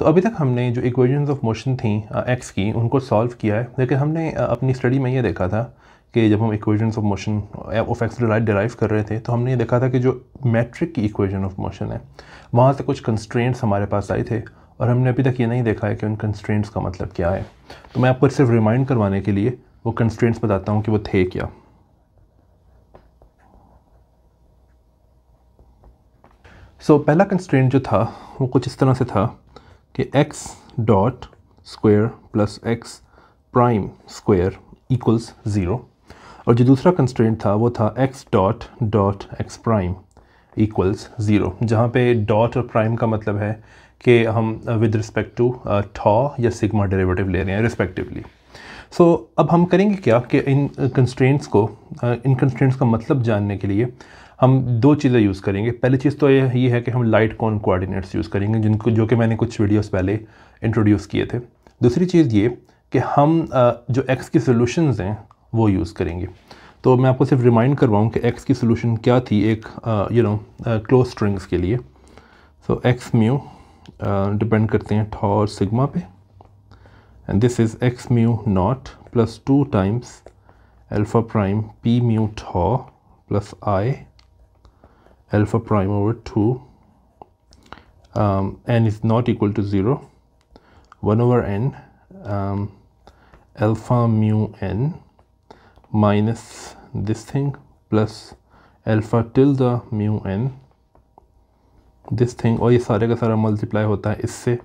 तो अभी तक हमने जो इक्वेशंस ऑफ मोशन थी एक्स की उनको सॉल्व किया है लेकिन हमने uh, अपनी स्टडी में ये देखा था कि जब हम equations of motion of x derive कर रहे थे तो हमने ये देखा था कि जो मैट्रिक की इक्वेशन ऑफ मोशन है वहाँ से कुछ कंस्ट्रेंट्स हमारे पास आए थे और हमने अभी तक ये नहीं देखा है कि उन कंस्ट्रेंट्स का मतलब क्या है तो मैं आपको सिर्फ रिमाइंड करवाने के लिए वो कंस्ट्रेंट्स बताता हूँ कि वो थे क्या सो so, पहला कंस्ट्रेंट जो था वो कुछ इस तरह से था कि x dot square plus x prime square equals zero और जो दूसरा कंस्ट्रेंट था वो था x dot dot x prime equals zero जहाँ पे डॉट और प्राइम का मतलब है कि हम विद रिस्पेक्ट टू ठॉ या सिग्मा डेरिवेटिव ले रहे हैं रिस्पेक्टिवली सो so, अब हम करेंगे क्या कि इन कंस्ट्रेंट्स uh, को uh, इन कंस्ट्रेंट्स का मतलब जानने के लिए हम दो चीज़ें यूज़ करेंगे पहली चीज़ तो ये ये है कि हम लाइट कॉन कोऑर्डिनेट्स यूज़ करेंगे जिनको जो कि मैंने कुछ वीडियोस पहले इंट्रोड्यूस किए थे दूसरी चीज़ ये कि हम जो एक्स की सोल्यूशंस हैं वो यूज़ करेंगे तो मैं आपको सिर्फ रिमाइंड करवाऊँ कि एक्स की सोल्यूशन क्या थी एक यू नो क्लोज स्ट्रिंग्स के लिए सो एक्स म्यू डिपेंड करते हैं ठा और सिगमा पे and this is x mu naught plus two times alpha prime p mu tau plus i alpha prime over 2 um, n is not equal to 0 1 over n um, alpha mu n minus this thing plus alpha tilde the mu n this thing और ये सारे का सारा multiply होता है इससे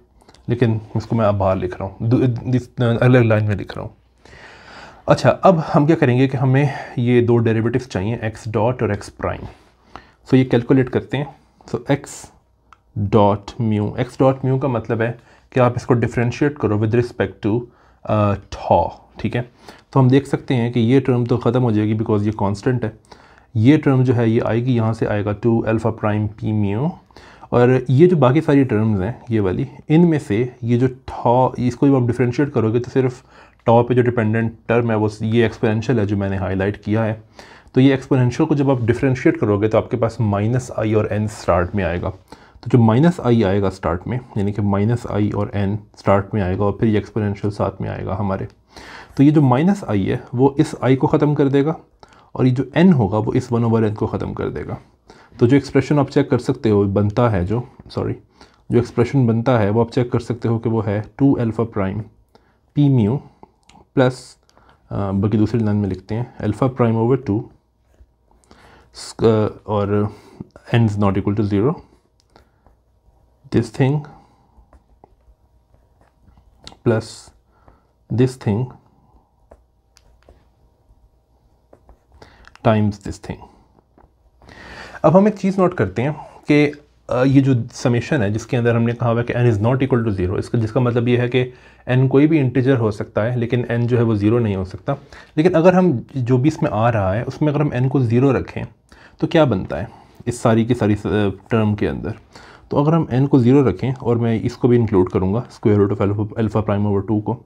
लेकिन इसको मैं अब बाहर लिख रहा हूँ अलग लाइन में लिख रहा हूँ अच्छा अब हम क्या करेंगे कि हमें ये दो डेरिवेटिव्स चाहिए एक्स डॉट और एक्स प्राइम सो so, ये कैलकुलेट करते हैं so x dot mu x dot mu का मतलब है कि आप इसको डिफ्रेंशिएट करो विद रिस्पेक्ट टू ठॉ ठीक है तो हम देख सकते हैं कि ये टर्म तो ख़त्म हो जाएगी बिकॉज ये कांस्टेंट है ये टर्म जो है ये आएगी यहाँ से आएगा two alpha prime p mu और ये जो बाकी सारी टर्म्स हैं ये वाली इनमें से ये जो ठॉ इसको जब आप डिफ्रेंशिएट करोगे तो सिर्फ टॉ पे जो डिपेंडेंट टर्म है वो ये एक्सपेरेंशियल है जो मैंने हाईलाइट किया है तो ये एक्सपोनेंशियल को जब आप डिफ्रेंशिएट करोगे तो आपके पास माइनस आई और एन स्टार्ट में आएगा तो जो माइनस आई आएगा स्टार्ट में यानी कि माइनस आई और एन स्टार्ट में आएगा और फिर ये एक्सपोनेंशियल साथ में आएगा हमारे तो ये जो माइनस आई है वो इस आई को ख़त्म कर देगा और ये जो एन होगा वो इस वन ओवर एन को ख़त्म कर देगा तो जो एक्सप्रेशन आप चेक कर सकते हो बनता है जो सॉरी जो एक्सप्रेशन बनता है वो आप चेक कर सकते हो कि वो है two alpha prime p mu plus बाकी दूसरे लाइन में लिखते हैं alpha prime over two or n is not equal to 0 this thing plus this thing times this thing अब हम एक चीज़ नोट करते हैं कि ये जो समेशन है जिसके अंदर हमने कहा हुआ कि n is not equal to zero इसका जिसका मतलब ये है कि n कोई भी इंटीजर हो सकता है लेकिन n जो है वो ज़ीरो नहीं हो सकता लेकिन अगर हम जो भी इसमें आ रहा है उसमें अगर हम n को ज़ीरो रखें तो क्या बनता है इस सारी की सारी टर्म के अंदर तो अगर हम n को ज़ीरो रखें और मैं इसको भी इंक्लूड करूँगा square root of alpha prime over two को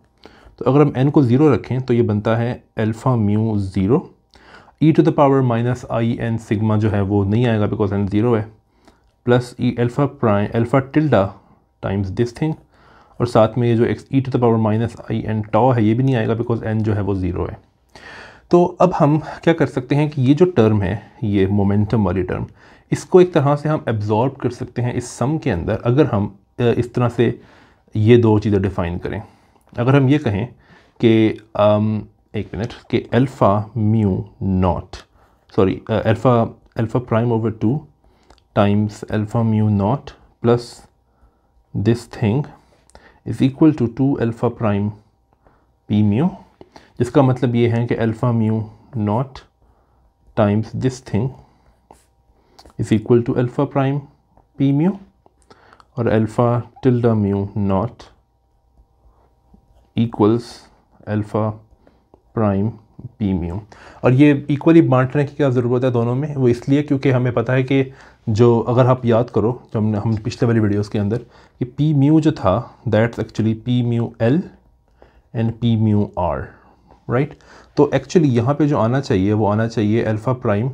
तो अगर हम n को ज़ीरो रखें तो ये बनता है alpha mu zero e to the power minus i n sigma जो है वो नहीं आएगा बिकॉज एन ज़ीरो है plus e alpha prime alpha tilde times this thing और साथ में ये जो x e to the power minus i n tau है ये भी नहीं आएगा बिकॉज एन जो है वो ज़ीरो है तो अब हम क्या कर सकते हैं कि ये जो टर्म है ये मोमेंटम वाली टर्म इसको एक तरह से हम एब्ज़ॉर्ब कर सकते हैं इस सम के अंदर अगर हम इस तरह से ये दो चीज़ें डिफ़ाइन करें अगर हम ये कहें कि um, एक मिनट कि alpha mu naught sorry alpha alpha prime over two times alpha mu naught plus this thing is equal to two alpha prime p mu जिसका मतलब ये है कि alpha mu naught times this thing is equal to alpha prime p mu और alpha tilde mu naught equals alpha prime p mu और ये equally बांटने की क्या ज़रूरत है दोनों में वो इसलिए क्योंकि हमें पता है कि जो अगर आप याद करो जो हमने हम पिछले वाली वीडियोस के अंदर कि पी म्यू जो था that's actually p mu L and p mu R right तो एक्चुअली यहाँ पे जो आना चाहिए वो आना चाहिए alpha prime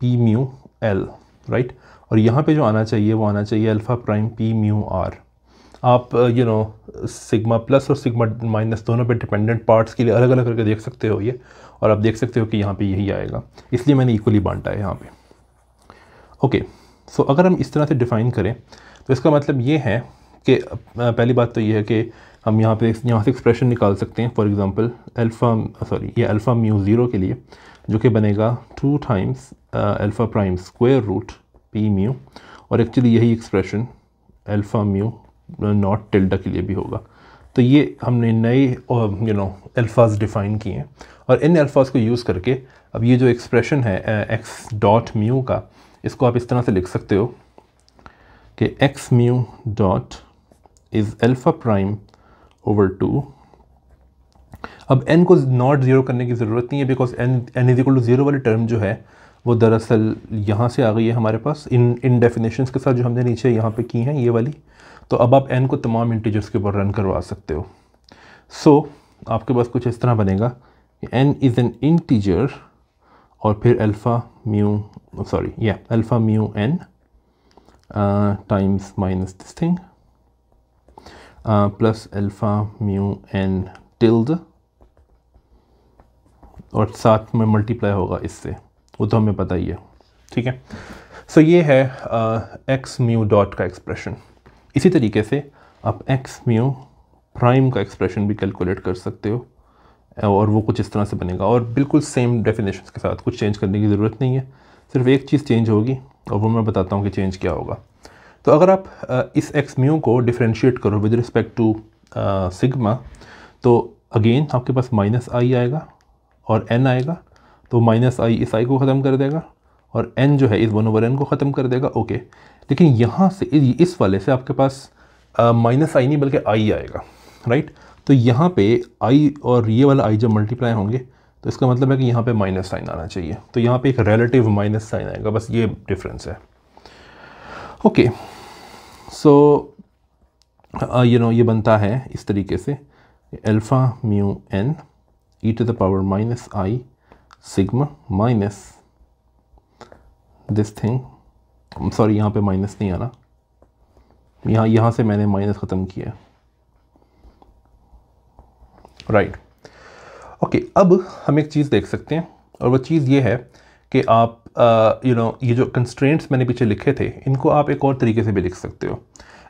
p mu L right और यहाँ पे जो आना चाहिए वो आना चाहिए alpha prime p mu R आप यू नो सिग्मा प्लस और सिग्मा माइनस दोनों पे डिपेंडेंट पार्ट्स के लिए अलग अलग करके देख सकते हो ये और आप देख सकते हो कि यहाँ पे यही आएगा इसलिए मैंने इक्वली बांटा है यहाँ पे ओके okay. सो अगर हम इस तरह से डिफ़ाइन करें तो इसका मतलब ये है कि पहली बात तो ये है कि हम यहाँ पे यहाँ से एक्सप्रेशन निकाल सकते हैं फॉर एग्ज़ाम्पल अल्फ़ा सॉरी ये अल्फ़ा म्यू ज़ीरो के लिए जो कि बनेगा two times alpha prime square root p mu और एक्चुअली यही expression alpha mu naught tilde के लिए भी होगा तो ये हमने नए यू नो अल्फाज डिफ़ाइन किए हैं और इन अल्फाज को यूज़ करके अब ये जो एक्सप्रेशन है एक्स डॉट म्यू का इसको आप इस तरह से लिख सकते हो कि x mu dot is alpha prime over two अब n को नॉट ज़ीरो करने की ज़रूरत नहीं है because n n is equal to zero वाली टर्म जो है वो दरअसल यहाँ से आ गई है हमारे पास इन इन डेफिनेशन के साथ जो हमने नीचे यहाँ पे की हैं ये वाली तो अब आप n को तमाम इंटीजर्स के ऊपर रन करवा सकते हो सो so, आपके पास कुछ इस तरह बनेगा n इज़ एन इंटीजर और फिर अल्फ़ा म्यू सॉरी या alpha mu n times minus this thing plus alpha mu n tilde और साथ में मल्टीप्लाई होगा इससे वो तो हमें पता ही है ठीक है सो so, ये है एक्स म्यू डॉट का एक्सप्रेशन इसी तरीके से आप एक्स म्यू प्राइम का एक्सप्रेशन भी कैलकुलेट कर सकते हो और वो कुछ इस तरह से बनेगा और बिल्कुल सेम डेफिनेशन के साथ कुछ चेंज करने की ज़रूरत नहीं है सिर्फ एक चीज़ चेंज होगी और वो मैं बताता हूँ कि चेंज क्या होगा तो अगर आप इस एक्स म्यू को डिफ्रेंशिएट करो विद रिस्पेक्ट टू सिग्मा तो अगेन आपके पास माइनस आई आएगा और एन आएगा तो माइनस आई इस आई को ख़त्म कर देगा और एन जो है इस वन ओवर एन को ख़त्म कर देगा ओके लेकिन यहाँ से इस वाले से आपके पास माइनस आई नहीं बल्कि आई आएगा राइट तो यहाँ पे आई और ये वाला आई जब मल्टीप्लाई होंगे तो इसका मतलब है कि यहाँ पे माइनस साइन आना चाहिए तो यहाँ पे एक रिलेटिव माइनस साइन आएगा बस ये डिफरेंस है ओके सो यू नो ये बनता है इस तरीके से alpha mu n e to the power minus i sigma minus this thing sorry यहाँ पे माइनस नहीं आना यहाँ यहाँ से मैंने माइनस ख़त्म किया है राइट ओके अब हम एक चीज़ देख सकते हैं और वो चीज़ ये है कि आप you uh, know you know, ये जो कंस्ट्रेंट्स मैंने पीछे लिखे थे इनको आप एक और तरीके से भी लिख सकते हो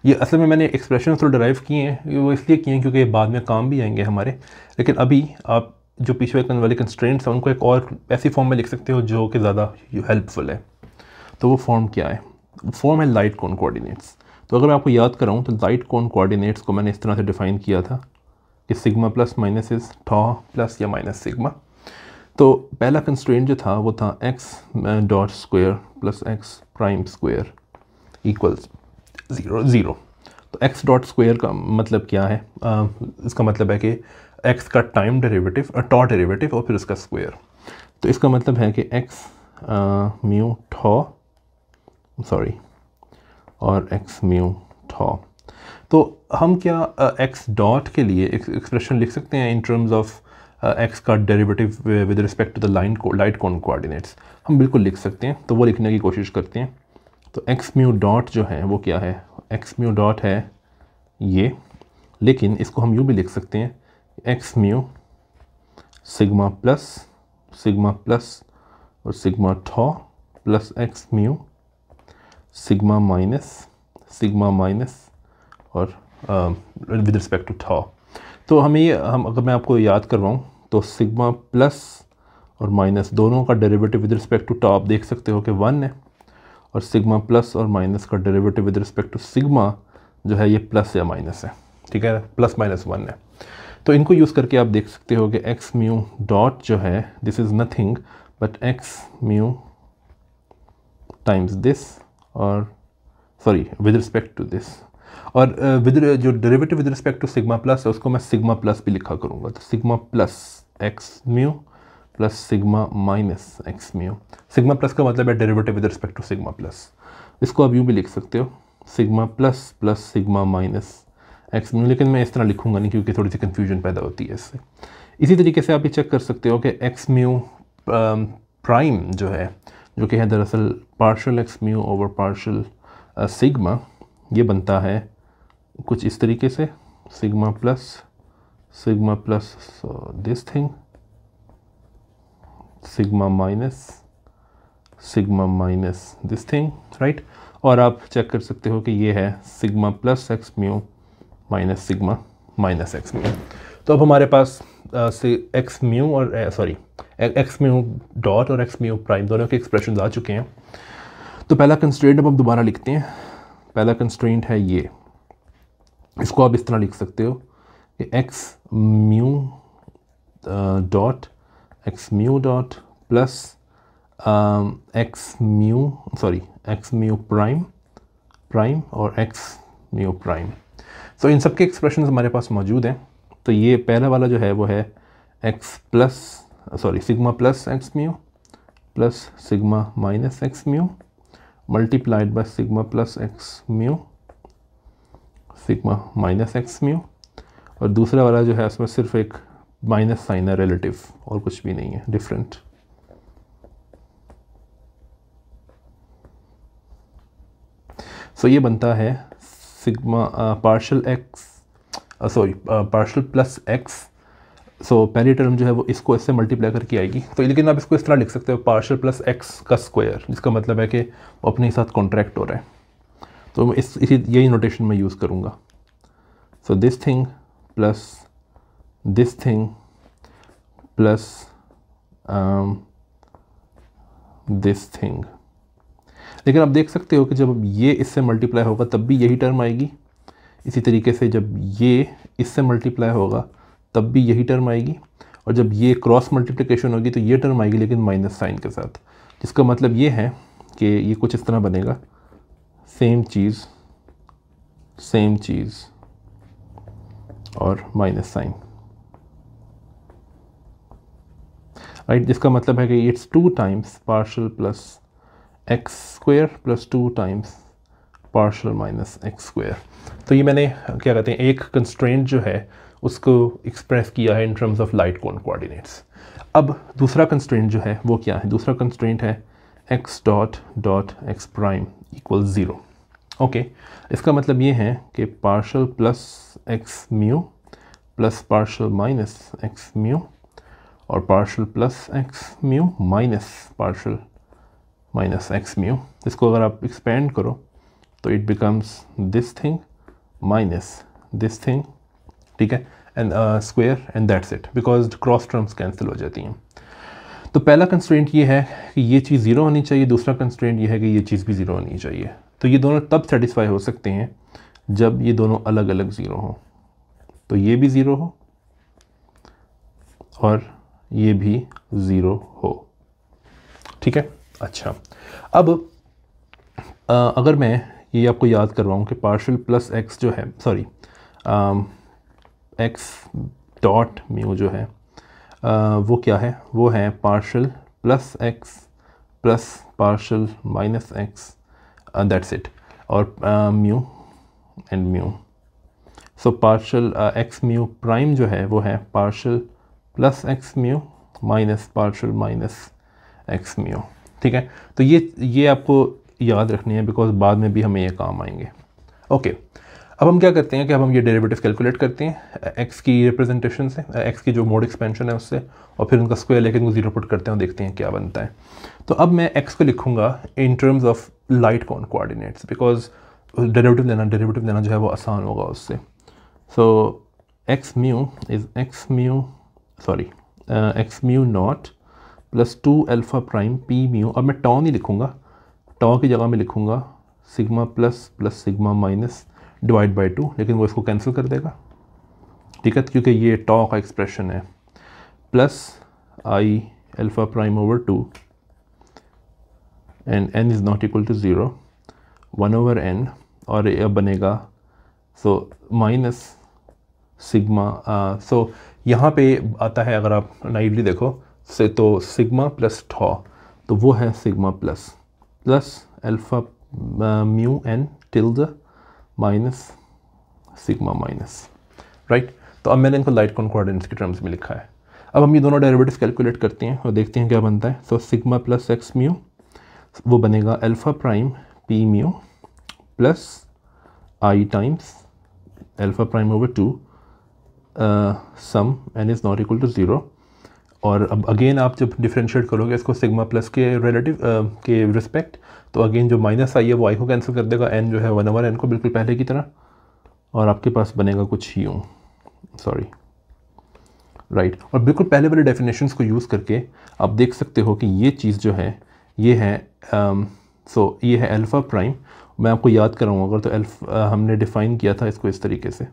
ये असल में मैंने एक्सप्रेशन तो डराइव किए हैं वो इसलिए किए हैं क्योंकि बाद में काम भी आएंगे हमारे लेकिन अभी आप जो पीछे वाले कंस्ट्रेंट्स हैं उनको एक और ऐसी फॉर्म में लिख सकते हो जो कि ज़्यादा हेल्पफुल है तो वो फॉर्म क्या है फॉर्म है लाइट कौन कोऑर्डिनेट्स तो अगर मैं आपको याद कराऊँ तो लाइट कौन कोऑर्डिनेट्स को मैंने इस तरह से डिफ़ाइन किया था कि sigma plus minus is tau plus या माइनस सिग्मा तो पहला कंस्ट्रेंट जो था वो था x dot square plus x prime square equals zero zero तो एक्स डॉट स्क्वेयर का मतलब क्या है आ, uh, इसका मतलब है कि एक्स का टाइम डेरिवेटिव टॉ डेरिवेटिव और फिर उसका स्क्वेयर तो इसका मतलब है कि एक्स म्यू ठॉ सॉरी और एक्स म्यू ठॉ तो हम क्या एक्स डॉट के लिए एक्सप्रेशन लिख सकते हैं इन टर्म्स ऑफ एक्स का derivative with respect to the line light cone coordinates हम बिल्कुल लिख सकते हैं तो वो लिखने की कोशिश करते हैं तो एक्स म्यू डॉट जो है वो क्या है एक्स म्यू डॉट है ये लेकिन इसको हम यूँ भी लिख सकते हैं x mu sigma plus sigma plus और sigma tau plus x mu sigma minus sigma minus और विद रिस्पेक्ट टू था तो हमें हम अगर मैं आपको याद करवाऊँ तो सिग्मा प्लस और माइनस दोनों का derivative with respect to tau देख सकते हो कि वन है और सिग्मा प्लस और माइनस का derivative with respect to sigma जो है ये प्लस या माइनस है ठीक है प्लस माइनस वन है तो इनको यूज़ करके आप देख सकते हो कि एक्स म्यू डॉट जो है this is nothing but x mu times this और sorry with respect to this और विद uh, जो derivative with respect to sigma plus है उसको मैं सिग्मा प्लस भी लिखा करूँगा तो sigma plus x mu plus sigma minus x mu sigma plus का मतलब है derivative with respect to sigma plus इसको आप यूँ भी लिख सकते हो sigma plus plus sigma minus x mu लेकिन मैं इस तरह लिखूंगा नहीं क्योंकि थोड़ी सी कन्फ्यूजन पैदा होती है इससे इसी तरीके से आप ये चेक कर सकते हो कि एक्स म्यू प्राइम जो है जो कि है दरअसल partial x mu over partial sigma ये बनता है कुछ इस तरीके से sigma plus sigma plus this thing sigma minus sigma minus this thing right और आप चेक कर सकते हो कि ये है sigma plus x mu minus sigma minus x mu तो अब हमारे पास एक्स uh, म्यू और सॉरी एक्स म्यू डॉट और एक्स म्यू प्राइम दोनों के एक्सप्रेशन आ चुके हैं तो पहला कंस्ट्रेंट अब हम दोबारा लिखते हैं पहला कंस्ट्रेंट है ये इसको आप इस तरह लिख सकते हो कि x mu dot x mu dot plus x mu sorry x mu prime prime और एक्स म्यू प्राइम सो इन सब के एक्सप्रेशन हमारे पास मौजूद हैं तो ये पहला वाला जो है वो है x plus sorry sigma plus x mu plus sigma minus x mu multiplied by sigma plus x mu sigma minus x mu और दूसरा वाला जो है उसमें सिर्फ एक माइनस साइन है रिलेटिव और कुछ भी नहीं है डिफरेंट सो so ये बनता है sigma partial x sorry partial plus x so पहली टर्म जो है वो इसको इससे मल्टीप्लाई करके आएगी तो लेकिन आप इसको इस तरह लिख सकते हो पार्शल प्लस एक्स का स्क्वायर जिसका मतलब है कि अपने ही साथ कॉन्ट्रैक्ट हो रहा है तो मैं इस इसी यही नोटेशन में यूज़ करूँगा so this thing plus this thing plus this thing लेकिन आप देख सकते हो कि जब ये इससे मल्टीप्लाई होगा तब भी यही टर्म आएगी इसी तरीके से जब ये इससे मल्टीप्लाई होगा तब भी यही टर्म आएगी और जब ये क्रॉस मल्टीप्लिकेशन होगी तो ये टर्म आएगी लेकिन माइनस साइन के साथ जिसका मतलब ये है कि ये कुछ इस तरह बनेगा सेम चीज़ सेम चीज़ और माइनस साइन राइट जिसका मतलब है कि it's two times partial plus x square plus two times partial minus x square तो ये मैंने क्या कहते हैं एक कंस्ट्रेंट जो है उसको एक्सप्रेस किया है in terms of light cone coordinates अब दूसरा कंस्ट्रेंट जो है वो क्या है दूसरा कंस्ट्रेंट है x dot dot x prime equal zero okay इसका मतलब ये है कि partial plus x mu plus partial minus x mu और partial plus x mu minus partial minus x mu इसको अगर आप एक्सपेंड करो तो it becomes this thing minus this thing ठीक है and square and that's it because cross terms cancel हो जाती हैं तो पहला कंस्ट्रेंट ये है कि ये चीज़ ज़ीरो होनी चाहिए दूसरा कंस्ट्रेंट ये है कि ये चीज़ भी ज़ीरो होनी चाहिए तो ये दोनों तब सेटिस्फाई हो सकते हैं जब ये दोनों अलग अलग ज़ीरो हों तो ये भी ज़ीरो हो और ये भी ज़ीरो हो ठीक है अच्छा अब आ, uh, अगर मैं ये आपको याद करवाऊँ कि पार्शल प्लस एक्स जो है सॉरी एक्स डॉट म्यू जो है आ, वो क्या है वो है partial plus x plus partial minus x that's it और mu and mu so partial x mu prime जो है वो है partial plus x mu minus partial minus x mu ठीक है तो ये ये आपको याद रखनी है बिकॉज बाद में भी हमें ये काम आएंगे ओके okay. अब हम क्या करते हैं कि अब हम ये डेरिवेटिव कैलकुलेट करते हैं एक्स की रिप्रेजेंटेशन से एक्स की जो मोड एक्सपेंशन है उससे और फिर उनका स्क्वायर लेकर उनको जीरो पुट करते हैं और देखते हैं क्या बनता है तो अब मैं एक्स को लिखूंगा in terms of light cone coordinates because derivative लेना डेरेवेटिव लेना जो है वो आसान होगा उससे so x mu is x mu sorry x mu naught plus two alpha prime p mu अब मैं टॉ नहीं लिखूँगा टॉ की जगह में लिखूँगा sigma plus plus sigma minus divide by two लेकिन वो इसको कैंसिल कर देगा ठीक है क्योंकि ये टॉ का एक्सप्रेशन है plus i alpha prime over two and n is not equal to zero one over n और अब बनेगा सो माइनस सिग्मा सो यहाँ पे आता है अगर आप नाइवली देखो से तो सिग्मा प्लस ठॉ तो वो है sigma plus plus alpha mu n tilde minus sigma minus right तो अब मैंने इनको लाइट कॉन कोऑर्डिनेट्स के टर्म्स में लिखा है अब हम ये दोनों डेरिवेटिव्स कैलकुलेट करते हैं और देखते हैं क्या बनता है so sigma plus x mu वो बनेगा alpha prime p mu plus i times alpha prime over two sum n is not equal to zero और अब अगेन आप जब डिफ्रेंशिएट करोगे इसको सिग्मा प्लस के रिलेटिव के रिस्पेक्ट तो अगेन जो माइनस आई है वो आई को कैंसिल कर देगा एन जो है वन ओवर एन को बिल्कुल पहले की तरह और आपके पास बनेगा कुछ यूँ सॉरी राइट right. और बिल्कुल पहले वाले डेफिनेशंस को यूज़ करके आप देख सकते हो कि ये चीज़ जो है ये है सो so, ये है अल्फ़ा प्राइम मैं आपको याद कराऊँगा अगर तो एल्फ हमने डिफ़ाइन किया था इसको इस तरीके से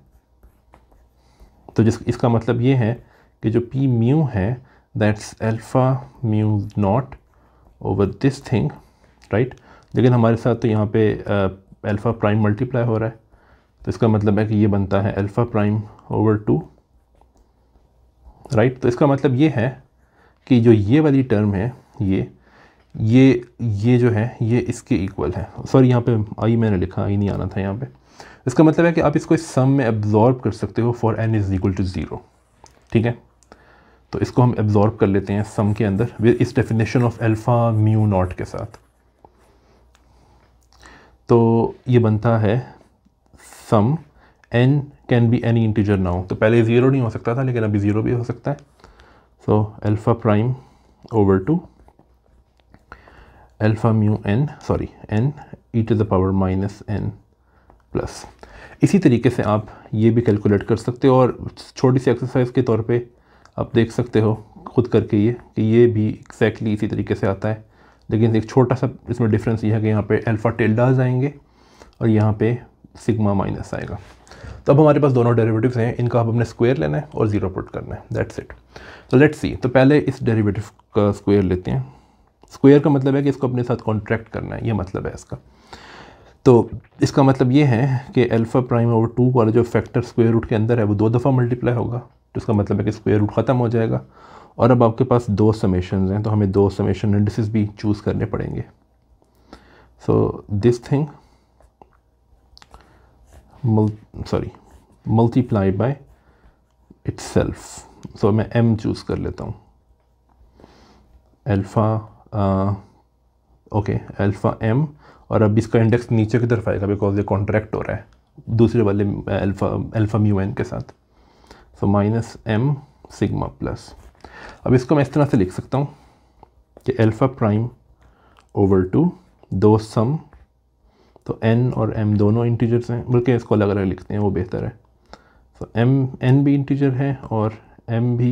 तो जिस इसका मतलब ये है कि जो पी म्यू है that's alpha mu naught over this thing right लेकिन हमारे साथ तो यहाँ पे अल्फ़ा प्राइम मल्टीप्लाई हो रहा है तो इसका मतलब है कि ये बनता है alpha prime over two right तो इसका मतलब ये है कि जो ये वाली टर्म है ये ये ये जो है ये इसके इक्वल है सॉरी यहाँ पे आई मैंने लिखा आई नहीं आना था यहाँ पे इसका मतलब है कि आप इसको इस सम में एब्जॉर्ब कर सकते हो for n is equal to zero ठीक है तो इसको हम एब्ज़ॉर्ब कर लेते हैं सम के अंदर विद इस definition of alpha mu naught के साथ तो ये बनता है sum n can be any integer now तो पहले ज़ीरो नहीं हो सकता था लेकिन अभी ज़ीरो भी हो सकता है so alpha prime over two alpha mu n sorry n e to the power minus n plus इसी तरीके से आप ये भी कैलकुलेट कर सकते हो और छोटी सी एक्सरसाइज के तौर पे आप देख सकते हो खुद करके ये कि ये भी एक्जैक्टली इसी तरीके से आता है लेकिन एक छोटा सा इसमें डिफरेंस ये है कि यहाँ पे अल्फ़ा टेल्डाज आएंगे और यहाँ पे सिग्मा माइनस आएगा तो अब हमारे पास दोनों डेरिवेटिव्स हैं इनका अब हमने स्क्वायर लेना है और ज़ीरो पुट करना है दैट्स इट तो लेट्स सी तो पहले इस डेरिवेटिव का स्क्वायर लेते हैं स्क्वायर का मतलब है कि इसको अपने साथ कॉन्ट्रैक्ट करना है ये मतलब है इसका तो इसका मतलब ये है कि अल्फ़ा प्राइम ओवर टू वाला जो फैक्टर स्क्वायर रूट के अंदर है वो दो दफ़ा मल्टीप्लाई होगा तो इसका मतलब है कि स्क्वेयर रूट ख़त्म हो जाएगा और अब आपके पास दो समेशन हैं तो हमें दो समेशन इंडिसेस भी चूज़ करने पड़ेंगे so this thing sorry multiply by itself so मैं एम चूज़ कर लेता हूँ अल्फ़ा ओके अल्फ़ा एम और अब इसका इंडेक्स नीचे की तरफ आएगा बिकॉज ये कॉन्ट्रैक्ट हो रहा है दूसरे वाले अल्फ़ा अल्फ़ा म्यू एन के साथ so minus m sigma plus अब इसको मैं इस तरह से लिख सकता हूँ कि अल्फ़ा प्राइम ओवर टू दो सम तो एन और एम दोनों इंटीजर्स हैं बल्कि इसको अलग अलग लिखते हैं वो बेहतर है सो एम एन भी इंटीजर है और एम भी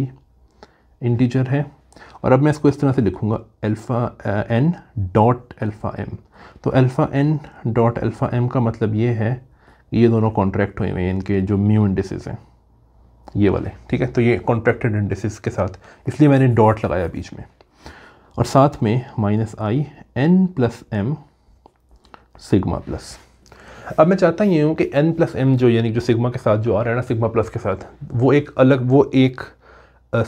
इंटीजर है और अब मैं इसको इस तरह से लिखूँगा alpha n dot alpha m तो alpha n dot alpha m का मतलब ये है कि ये दोनों कॉन्ट्रैक्ट हुए हुए हैं इनके जो म्यू इंडिसेस हैं ये वाले ठीक है तो ये कॉन्ट्रैक्टेड इंडेसिस के साथ इसलिए मैंने डॉट लगाया बीच में और साथ में minus i n plus m sigma plus अब मैं चाहता ये हूँ कि एन प्लस एम जो यानी जो सिग्मा के साथ जो आ रहा है ना सिग्मा प्लस के साथ वो एक अलग वो एक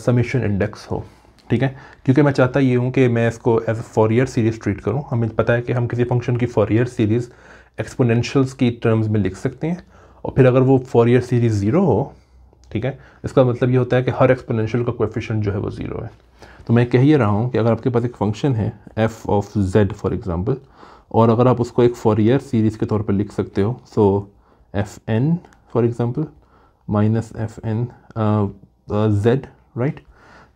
समीशन इंडेक्स हो ठीक है क्योंकि मैं चाहता ये हूँ कि मैं इसको as a Fourier series treat करूँ हमें पता है कि हम किसी फंक्शन की फॉरियर सीरीज़ एक्सपोनेंशियल्स की टर्म्स में लिख सकते हैं और फिर अगर वो फॉरियर सीरीज़ ज़ीरो हो ठीक है इसका मतलब ये होता है कि हर एक्सपोनेंशियल का कोफिशेंट जो है वो ज़ीरो है तो मैं कह ही रहा हूँ कि अगर आपके पास एक फंक्शन है f of z for example और अगर आप उसको एक फॉरियर सीरीज़ के तौर पर लिख सकते हो so f n for example minus f n z right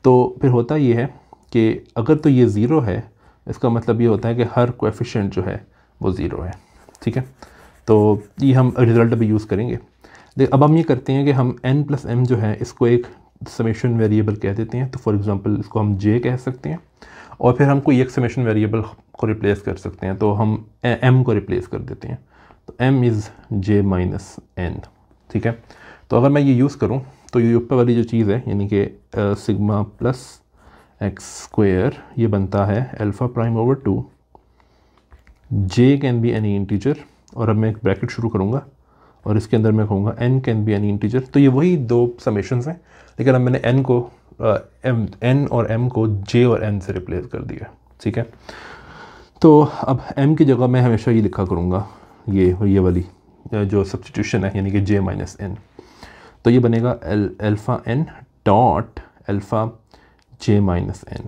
तो फिर होता ये है कि अगर तो ये ज़ीरो है इसका मतलब ये होता है कि हर कोफिशेंट जो है वो ज़ीरो है ठीक है तो ये हम रिज़ल्ट भी यूज़ करेंगे अब हम ये करते हैं कि हम एन प्लस एम जो है इसको एक समेशन वेरिएबल कह देते हैं तो फॉर एग्ज़ाम्पल इसको हम जे कह सकते हैं और फिर हम कोई एक समेशन वेरिएबल को रिप्लेस कर सकते हैं तो हम एम को रिप्लेस कर देते हैं तो m is j minus n ठीक है तो अगर मैं ये यूज़ करूँ तो ये ऊपर वाली जो चीज़ है यानी कि सिगमा प्लस एक्स स्क्वेयर ये बनता है alpha prime over two j can be any integer और अब मैं एक ब्रैकेट शुरू करूँगा और इसके अंदर मैं कहूँगा n can be any integer तो ये वही दो समेशंस हैं लेकिन अब मैंने एन को एम एन और एम को जे और एन से रिप्लेस कर दिया ठीक है तो अब एम की जगह मैं हमेशा ये लिखा करूँगा ये ये वाली जो सब्सटीट्यूशन है यानी कि जे माइनस एन तो ये बनेगा L alpha n dot alpha j minus n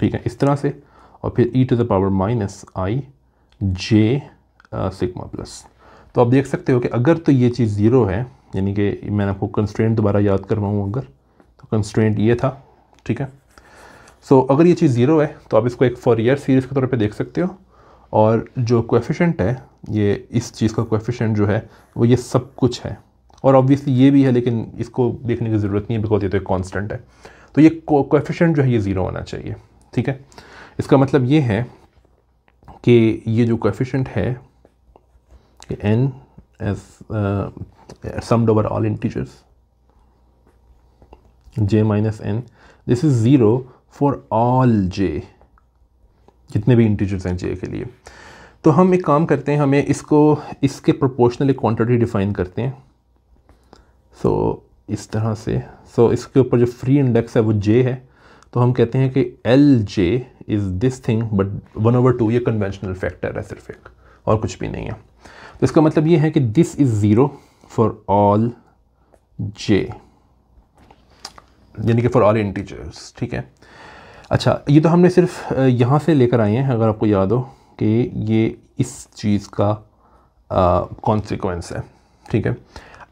ठीक है इस तरह से और फिर e to the power minus i j sigma plus तो आप देख सकते हो कि अगर तो ये चीज़ ज़ीरो है यानी कि मैं आपको कंस्ट्रेंट दोबारा याद करवाऊँ अगर तो कंस्ट्रेंट ये था ठीक है सो so, अगर ये चीज़ ज़ीरो है तो आप इसको एक ईयर सीरीज़ के तौर पे देख सकते हो और जो कोफिशेंट है ये इस चीज़ का कोफिशेंट जो है वो ये सब कुछ है और ऑब्वियसली ये भी है लेकिन इसको देखने की ज़रूरत नहीं है बिकॉज ये तो एक कॉन्स्टेंट है तो ये कोफिशेंट जो है ये ज़ीरो होना चाहिए ठीक है इसका मतलब ये है कि ये जो कोफिशेंट है okay, n as uh, summed all integers integers j minus n this is 0 for all j जितने भी इंटीजर्स हैं जे के लिए तो हम एक काम करते हैं हमें इसको इसके प्रोपोर्शनल एक क्वांटिटी डिफाइन करते हैं सो so, इस तरह से सो so, इसके ऊपर जो फ्री इंडेक्स है वो जे है तो हम कहते हैं कि L j is this thing but one over two ये कन्वेंशनल फैक्टर है सिर्फ एक और कुछ भी नहीं है तो इसका मतलब ये है कि this is zero for all j यानी कि फॉर ऑल इंटीजर्स ठीक है अच्छा ये तो हमने सिर्फ यहाँ से लेकर आए हैं अगर आपको याद हो कि ये इस चीज़ का कॉन्सिक्वेंस है ठीक है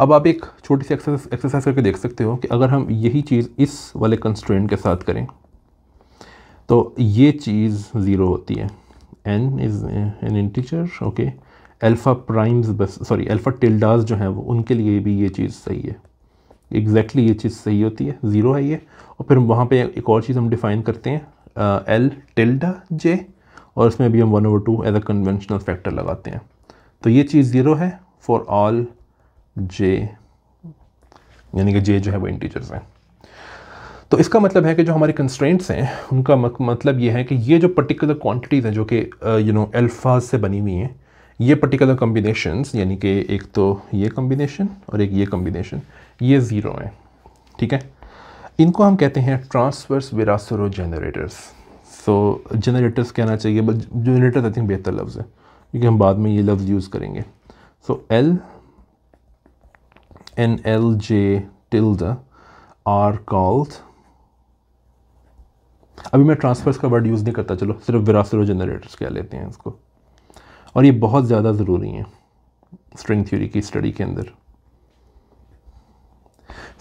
अब आप एक छोटी सी एक्सरसाइज करके देख सकते हो कि अगर हम यही चीज़ इस वाले कंस्ट्रेंट के साथ करें तो ये चीज़ ज़ीरो होती है n is an integer okay alpha primes बस सॉरी अल्फ़ा टिल्डाज जो हैं वो उनके लिए भी ये चीज़ सही है एग्जैक्टली exactly ये चीज़ सही होती है ज़ीरो है ये और फिर वहाँ पे एक और चीज़ हम डिफ़ाइन करते हैं एल टिल्डा जे और इसमें भी हम one over two as a conventional factor लगाते हैं तो ये चीज़ ज़ीरो है फॉर ऑल जे यानी कि जे जो है वो इंटीजर्स हैं तो इसका मतलब है कि जो हमारे कंस्ट्रेंट्स हैं उनका मतलब ये है कि ये जो पर्टिकुलर क्वान्टिटीज़ हैं जो कि यू नो एल्फ़ाज से बनी हुई हैं ये पर्टिकुलर कम्बिनेशन यानी कि एक तो ये कम्बिनेशन और एक ये कम्बिनेशन ये ज़ीरो हैं ठीक है इनको हम कहते हैं transverse Virasoro generators so generators कहना चाहिए बट जनरेटर आई थिंक बेहतर लफ्ज़ है क्योंकि हम बाद में ये लफ्ज़ यूज़ करेंगे so L n L j tilde are called अभी मैं ट्रांसफर्स का वर्ड यूज़ नहीं करता चलो सिर्फ विरासरो जनरेटर्स कह लेते हैं इसको और ये बहुत ज़्यादा ज़रूरी हैं स्ट्रिंग थ्योरी की स्टडी के अंदर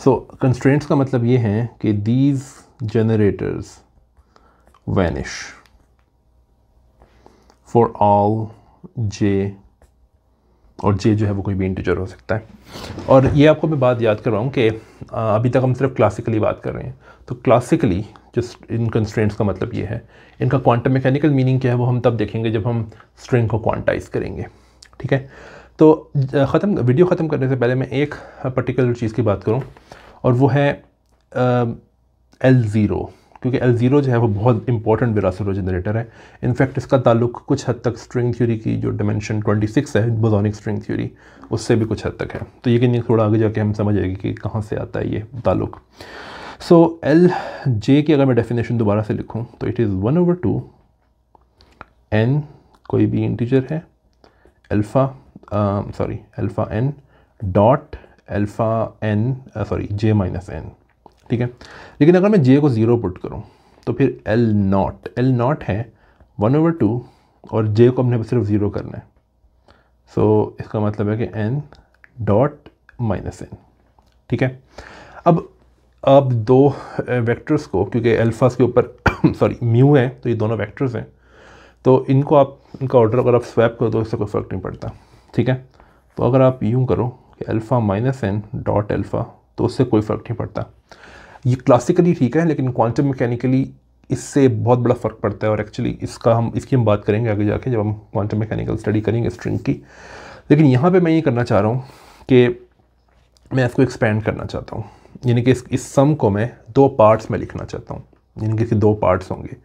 सो so, कंस्ट्रेंट्स का मतलब ये हैं कि these generators vanish for all j और जे जो है वो कोई भी इंटीजर हो सकता है और ये आपको मैं बात याद कर रहा हूँ कि अभी तक हम सिर्फ क्लासिकली बात कर रहे हैं तो क्लासिकली जस्ट इन कंस्ट्रेंट्स का मतलब ये है इनका क्वांटम मैकेनिकल मीनिंग क्या है वो हम तब देखेंगे जब हम स्ट्रिंग को क्वांटाइज करेंगे ठीक है तो ख़त्म वीडियो ख़त्म करने से पहले मैं एक पर्टिकुलर चीज़ की बात करूँ और वो है एल ज़ीरो क्योंकि एल ज़ीरो जो है वो बहुत इंपॉर्टेंट विरासत जनरेटर है इनफैक्ट इसका ताल्लुक कुछ हद तक स्ट्रिंग थ्योरी की जो डायमेंशन 26 है बोजोनिक स्ट्रिंग थ्योरी उससे भी कुछ हद तक है तो ये कि थोड़ा आगे जाके हम समझ आएगी कि कहाँ से आता है ये ताल्लुक सो एल जे की अगर मैं डेफिनेशन दोबारा से लिखूँ तो it is one over two n कोई भी इंटीजर है alpha sorry alpha n dot alpha n sorry j minus n ठीक है लेकिन अगर मैं जे को ज़ीरो पुट करूँ तो फिर एल नॉट एल नॉट है वन ओवर टू और जे को हमने सिर्फ ज़ीरो करना है सो so, इसका मतलब है कि एन डॉट माइनस एन ठीक है अब अब दो वेक्टर्स को क्योंकि एल्फ़ास के ऊपर सॉरी म्यू है तो ये दोनों वेक्टर्स हैं तो इनको आप इनका ऑर्डर अगर आप स्वैप करो तो इससे कोई फ़र्क नहीं पड़ता ठीक है तो अगर आप यूँ करो कि alpha minus n dot alpha तो उससे कोई फ़र्क नहीं पड़ता ये क्लासिकली ठीक है लेकिन क्वांटम मैकेनिकली इससे बहुत बड़ा फ़र्क पड़ता है और एक्चुअली इसका हम इसकी हम बात करेंगे आगे जाके जब हम क्वांटम मैकेनिकल स्टडी करेंगे स्ट्रिंग की लेकिन यहाँ पे मैं ये करना चाह रहा हूँ कि मैं इसको एक्सपेंड करना चाहता हूँ यानी कि इस इस सम को मैं दो पार्ट्स में लिखना चाहता हूँ यानी कि इसके दो पार्ट्स होंगे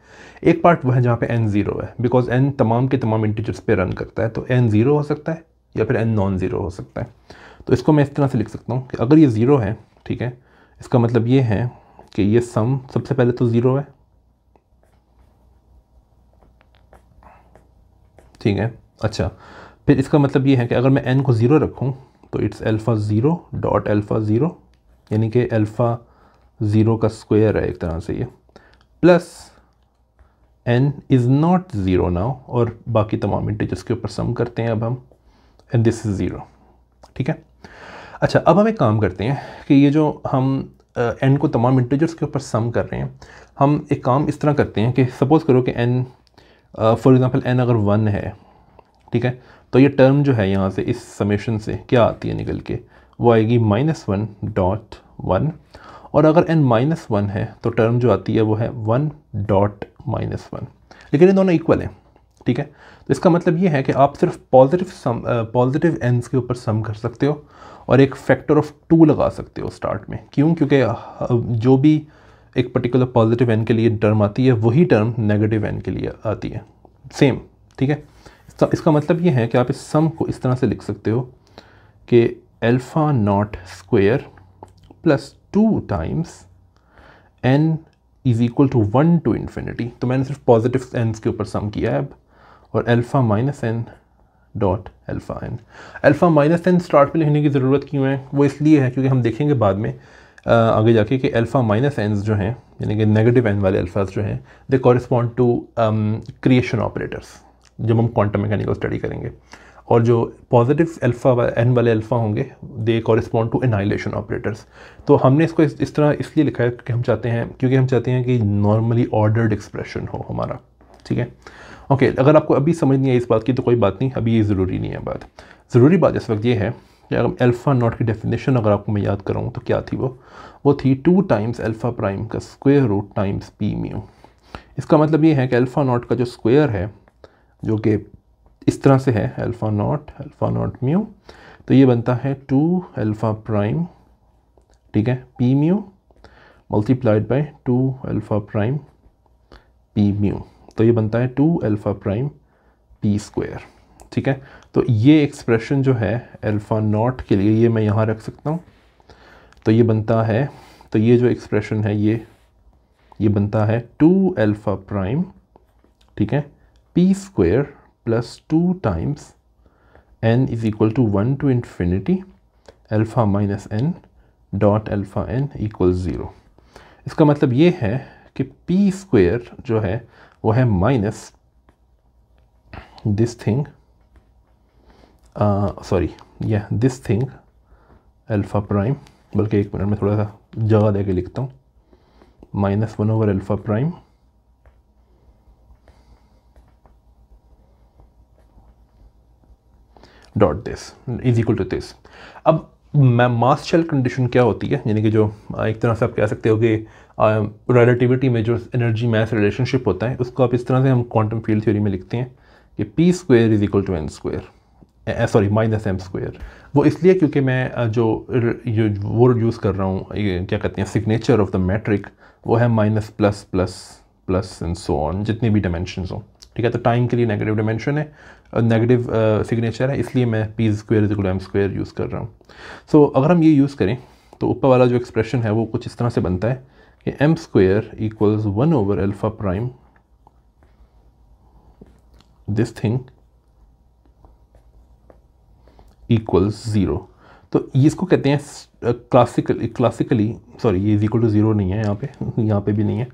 एक पार्ट वह है जहाँ पर एन ज़ीरो है बिकॉज एन तमाम के तमाम इंटीजर्स पर रन करता है तो एन ज़ीरो हो सकता है या फिर एन नॉन ज़ीरो हो सकता है तो इसको मैं इस तरह से लिख सकता हूँ कि अगर ये ज़ीरो है ठीक है इसका मतलब ये है कि ये सम सबसे पहले तो ज़ीरो है ठीक है अच्छा फिर इसका मतलब ये है कि अगर मैं एन को ज़ीरो रखूँ तो it's alpha zero dot alpha zero यानी कि एल्फ़ा ज़ीरो का स्क्वायर है एक तरह से ये plus n is not zero now और बाकी तमाम इंटीजर्स के ऊपर सम करते हैं अब हम एंड दिस इज़ ज़ीरो ठीक है अच्छा अब हम एक काम करते हैं कि ये जो हम एन को तमाम इंटीजर्स के ऊपर सम कर रहे हैं हम एक काम इस तरह करते हैं कि सपोज़ करो कि एन फॉर एग्ज़ाम्पल एन अगर वन है ठीक है तो ये टर्म जो है यहाँ से इस समेशन से क्या आती है निकल के वो आएगी माइनस वन डॉट वन और अगर एन माइनस वन है तो टर्म जो आती है वो है वन डॉट माइनस वन लेकिन ये दोनों इक्वल हैं ठीक है तो इसका मतलब ये है कि आप सिर्फ पॉजिटिव सम पॉजिटिव एनस के ऊपर सम कर सकते हो और एक फैक्टर ऑफ टू लगा सकते हो स्टार्ट में क्यों क्योंकि जो भी एक पर्टिकुलर पॉजिटिव एन के लिए टर्म आती है वही टर्म नेगेटिव एन के लिए आती है सेम ठीक है इसका मतलब ये है कि आप इस सम को इस तरह से लिख सकते हो कि alpha naught square plus two times n is equal to one to infinity तो मैंने सिर्फ पॉजिटिव एन के ऊपर सम किया है अब और alpha minus n dot alpha n alpha minus n start में लिखने की ज़रूरत क्यों है वो इसलिए है क्योंकि हम देखेंगे बाद में आगे जाके कि अल्फ़ा माइनस एन जो हैं यानी कि नेगेटिव एन वाले अल्फ़ाज जो हैं they correspond to creation operators जब हम क्वांटम मैकेनिकल स्टडी करेंगे और जो पॉजिटिव अल्फ़ा एन वाले अल्फ़ा होंगे they correspond to annihilation operators तो हमने इसको इस, इस तरह इसलिए लिखा है कि हम चाहते हैं क्योंकि हम चाहते हैं कि नॉर्मली ऑर्डर्ड एक्सप्रेशन हो हमारा ठीक है ओके okay, अगर आपको अभी समझ नहीं आई इस बात की तो कोई बात नहीं अभी ये ज़रूरी नहीं है बात ज़रूरी बात इस वक्त ये है कि अगर अल्फ़ा नॉट की डेफिनेशन अगर आपको मैं याद कराऊँ तो क्या थी वो वो थी टू टाइम्स अल्फ़ा प्राइम का square root times p mu इसका मतलब ये है कि अल्फ़ा नॉट का जो स्क्वेयर है जो कि इस तरह से है alpha naught alpha naught mu तो ये बनता है टू अल्फ़ा प्राइम ठीक है p mu multiplied by two alpha prime p mu तो ये बनता है two alpha prime p square ठीक है तो ये एक्सप्रेशन जो है अल्फ़ा नॉट के लिए ये मैं यहाँ रख सकता हूँ तो ये बनता है तो ये जो एक्सप्रेशन है ये ये बनता है टू अल्फ़ा प्राइम ठीक है p square plus two times n is equal to one to infinity alpha minus n dot alpha n equal zero इसका मतलब ये है कि पी स्क्वेयर जो है वो है माइनस दिस थिंग सॉरी यह दिस थिंग अल्फ़ा प्राइम बल्कि एक मिनट में थोड़ा सा जगह दे के लिखता हूँ minus one over alpha prime dot this is equal to this अब मास शेल कंडीशन क्या होती है यानी कि जो एक तरह से आप कह सकते हो कि रिलेटिविटी um, में जो एनर्जी मैथ रिलेशनशिप होता है उसको आप इस तरह से हम क्वांटम फील्ड थ्योरी में लिखते हैं कि p square is equal to n square sorry minus m square वो इसलिए क्योंकि मैं जो जो वो यूज़ कर रहा हूँ ये क्या कहते हैं सिग्नेचर ऑफ द मैट्रिक वो है minus plus plus plus and so on जितनी भी डायमेंशन हो ठीक है तो टाइम के लिए नेगेटिव डायमेंशन है नेगेटिव सिग्नेचर है इसलिए मैं p square is m square use कर रहा हूँ सो so, अगर हम ये यूज़ करें तो ऊपर वाला जो एक्सप्रेशन है वो कुछ इस तरह से बनता है कि m square equals one over alpha prime this thing equals zero तो ये इसको कहते हैं क्लासिकल क्लासिकली सॉरी ये इज इक्वल टू ज़ीरो नहीं है यहाँ पे यहाँ पे भी नहीं है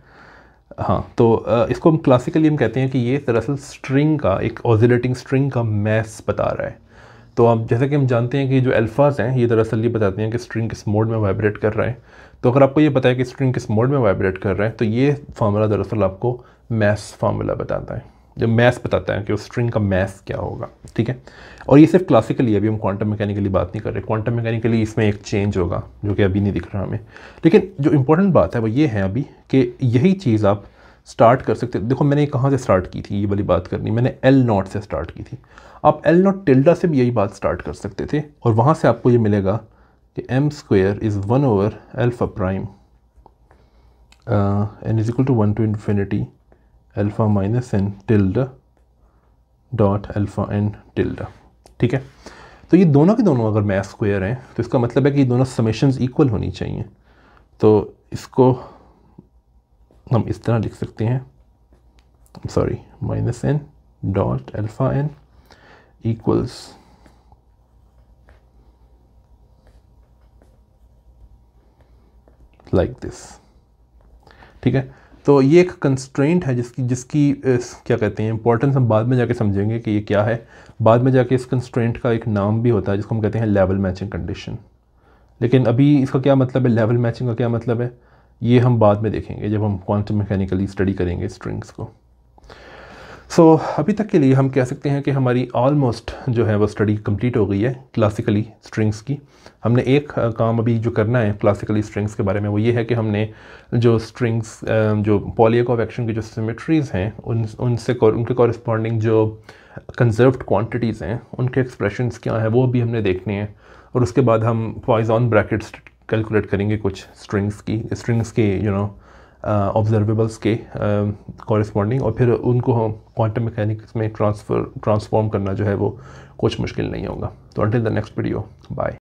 हाँ तो uh, इसको हम क्लासिकली हम कहते हैं कि ये दरअसल स्ट्रिंग का एक ऑजिलेटिंग स्ट्रिंग का मैथ्स बता रहा है तो आप जैसे कि हम जानते हैं कि जो अल्फ़ाज हैं ये दरअसल ये बताते हैं कि स्ट्रिंग किस मोड में वाइब्रेट कर रहा है तो अगर आपको ये पता है कि स्ट्रिंग किस मोड में वाइब्रेट कर रहा है तो ये फार्मूला दरअसल आपको मैस फार्मूला बताता है जो मैस बताता है कि उस स्ट्रिंग का मैस क्या होगा ठीक है और ये सिर्फ क्लासिकली अभी हम क्वांटम मैकेनिकली बात नहीं कर रहे क्वांटम मैकेनिकली इसमें एक चेंज होगा जो कि अभी नहीं दिख रहा हमें लेकिन जो इम्पोर्टेंट बात है वो ये है अभी कि यही चीज़ आप स्टार्ट कर सकते देखो मैंने कहाँ से स्टार्ट की थी ये वाली बात करनी मैंने एल नॉट से स्टार्ट की थी आप एल नॉट टिल्डा से भी यही बात स्टार्ट कर सकते थे और वहाँ से आपको ये मिलेगा कि m square is one over alpha prime n is equal to one to infinity alpha minus n tilde dot alpha n tilde ठीक है तो ये दोनों के दोनों अगर मैथ स्क्वेयर हैं तो इसका मतलब है कि ये दोनों समेशन इक्वल होनी चाहिए तो इसको हम इस तरह लिख सकते हैं sorry minus n dot alpha n equals like this ठीक है तो ये एक कंस्ट्रेंट है जिसकी जिसकी इस, क्या कहते हैं इंपॉर्टेंस हम बाद में जाके समझेंगे कि ये क्या है बाद में जाके इस कंस्ट्रेंट का एक नाम भी होता है जिसको हम कहते हैं लेवल मैचिंग कंडीशन लेकिन अभी इसका क्या मतलब है लेवल मैचिंग का क्या मतलब है ये हम बाद में देखेंगे जब हम क्वांटम मैकेनिकली स्टडी करेंगे स्ट्रिंग्स को सो so, अभी तक के लिए हम कह सकते हैं कि हमारी ऑलमोस्ट जो है वो स्टडी कंप्लीट हो गई है क्लासिकली स्ट्रिंग्स की हमने एक काम अभी जो करना है क्लासिकली स्ट्रिंग्स के बारे में वो ये है कि हमने जो स्ट्रिंग्स जो पॉलियक ऑफ एक्शन की जो सिमेट्रीज़ हैं उन उनसे उनके कॉरस्पॉन्डिंग जो कंजर्व्ड क्वान्टिटीज़ हैं उनके एक्सप्रेशन क्या हैं वो भी हमने देखने हैं और उसके बाद हम पॉइजॉन ब्रैकेट्स कैलकुलेट करेंगे कुछ स्ट्रिंग्स की स्ट्रिंग्स के you you know know, observables uh, के कॉरस्पॉन्डिंग um, और फिर उनको हम क्वांटम मैकेनिक्स में ट्रांसफ़र ट्रांसफॉर्म करना जो है वो कुछ मुश्किल नहीं होगा तो until the next video bye